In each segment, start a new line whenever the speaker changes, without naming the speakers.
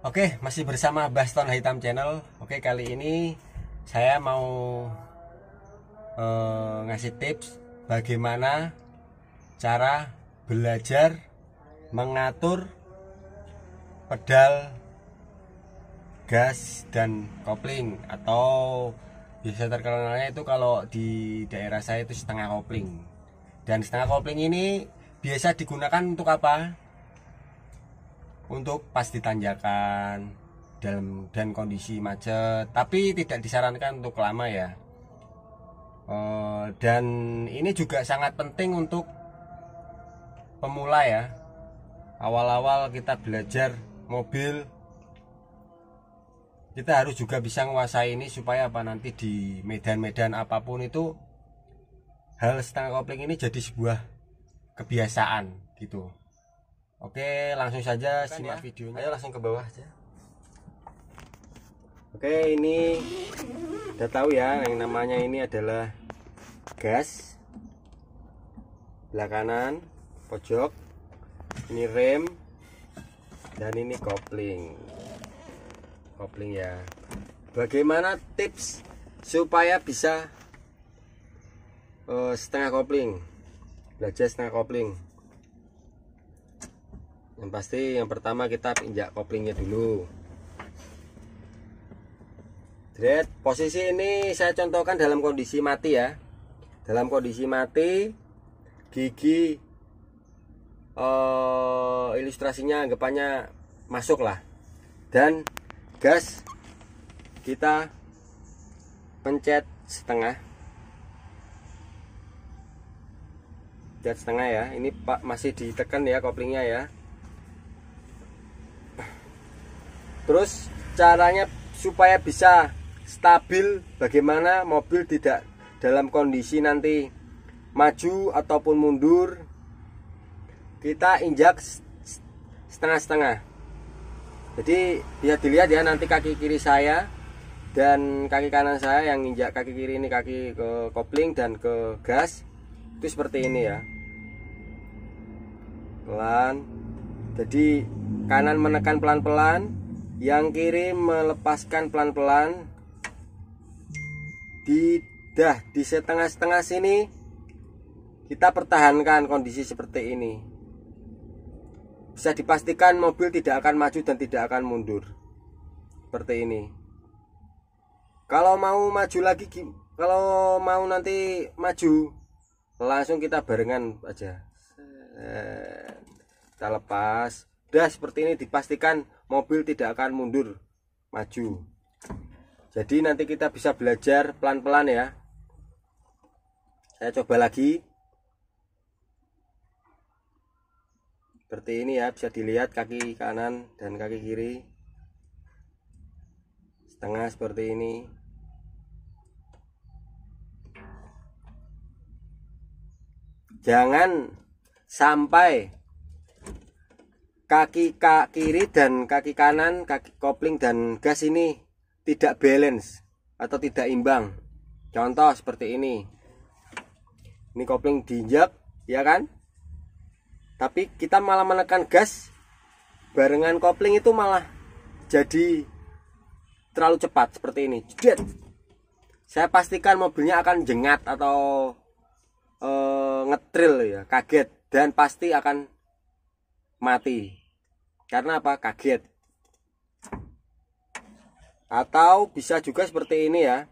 Oke, masih bersama Baston Hitam Channel. Oke, kali ini saya mau uh, ngasih tips bagaimana cara belajar mengatur pedal gas dan kopling atau bisa terkenalnya itu kalau di daerah saya itu setengah kopling. Dan setengah kopling ini biasa digunakan untuk apa? untuk pas di tanjakan dalam dan kondisi macet tapi tidak disarankan untuk lama ya eh, dan ini juga sangat penting untuk pemula ya awal-awal kita belajar mobil kita harus juga bisa menguasai ini supaya apa nanti di medan-medan apapun itu hal setengah kopling ini jadi sebuah kebiasaan gitu Oke, langsung saja Bukan simak ya. videonya. Ayo langsung ke bawah aja. Oke, ini udah tahu ya yang namanya ini adalah gas belah kanan, pojok. Ini rem dan ini kopling. Kopling ya. Bagaimana tips supaya bisa uh, setengah kopling? Belajar setengah kopling yang pasti yang pertama kita injak koplingnya dulu dread posisi ini saya contohkan dalam kondisi mati ya dalam kondisi mati gigi uh, ilustrasinya anggapannya masuk lah dan gas kita pencet setengah pencet setengah ya ini pak masih ditekan ya koplingnya ya terus caranya supaya bisa stabil bagaimana mobil tidak dalam kondisi nanti maju ataupun mundur kita injak setengah-setengah jadi bisa ya dilihat ya nanti kaki kiri saya dan kaki kanan saya yang injak kaki kiri ini kaki ke kopling dan ke gas itu seperti ini ya pelan jadi kanan menekan pelan-pelan yang kiri melepaskan pelan-pelan di dah di setengah-setengah sini kita pertahankan kondisi seperti ini bisa dipastikan mobil tidak akan maju dan tidak akan mundur seperti ini kalau mau maju lagi kalau mau nanti maju langsung kita barengan aja kita lepas sudah seperti ini dipastikan mobil tidak akan mundur maju jadi nanti kita bisa belajar pelan-pelan ya saya coba lagi seperti ini ya bisa dilihat kaki kanan dan kaki kiri setengah seperti ini jangan sampai kaki kiri dan kaki kanan, kaki kopling dan gas ini tidak balance atau tidak imbang. Contoh seperti ini. Ini kopling diinjak, ya kan? Tapi kita malah menekan gas barengan kopling itu malah jadi terlalu cepat seperti ini. Jedet. Saya pastikan mobilnya akan jengat atau uh, ngetril ya, kaget dan pasti akan mati karena apa? Kaget. Atau bisa juga seperti ini ya.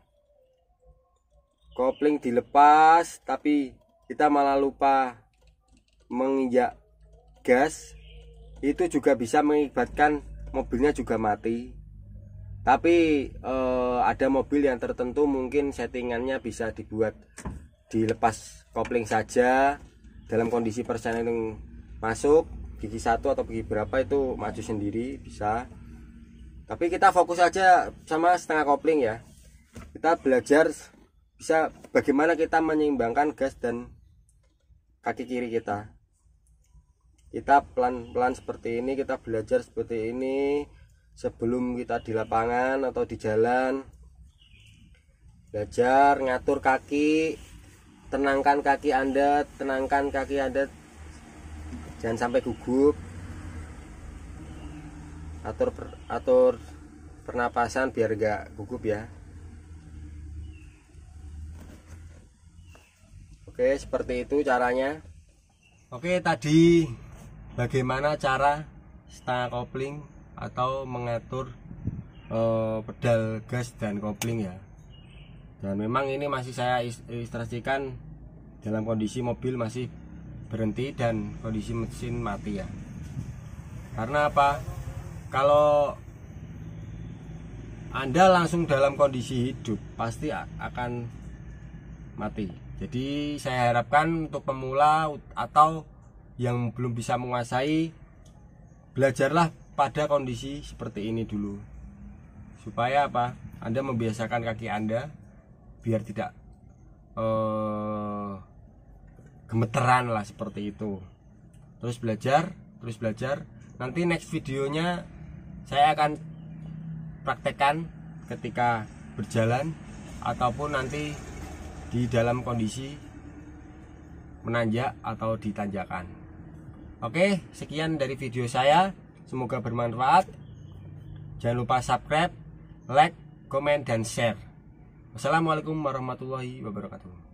Kopling dilepas tapi kita malah lupa menginjak gas. Itu juga bisa mengibatkan mobilnya juga mati. Tapi eh, ada mobil yang tertentu mungkin settingannya bisa dibuat dilepas kopling saja dalam kondisi yang masuk gigi satu atau gigi berapa itu maju sendiri bisa tapi kita fokus aja sama setengah kopling ya kita belajar bisa bagaimana kita menyeimbangkan gas dan kaki kiri kita kita pelan-pelan seperti ini kita belajar seperti ini sebelum kita di lapangan atau di jalan belajar ngatur kaki tenangkan kaki anda tenangkan kaki anda jangan sampai gugup atur per, atur pernapasan biar gak gugup ya Oke seperti itu caranya Oke tadi bagaimana cara setengah kopling atau mengatur eh, pedal gas dan kopling ya dan memang ini masih saya ilustrasikan dalam kondisi mobil masih berhenti dan kondisi mesin mati ya karena apa kalau anda langsung dalam kondisi hidup pasti akan mati jadi saya harapkan untuk pemula atau yang belum bisa menguasai belajarlah pada kondisi seperti ini dulu supaya apa anda membiasakan kaki anda biar tidak eh, gemeteran lah seperti itu terus belajar terus belajar nanti next videonya saya akan praktekkan ketika berjalan ataupun nanti di dalam kondisi menanjak atau ditanjakan oke sekian dari video saya semoga bermanfaat jangan lupa subscribe like comment dan share wassalamualaikum warahmatullahi wabarakatuh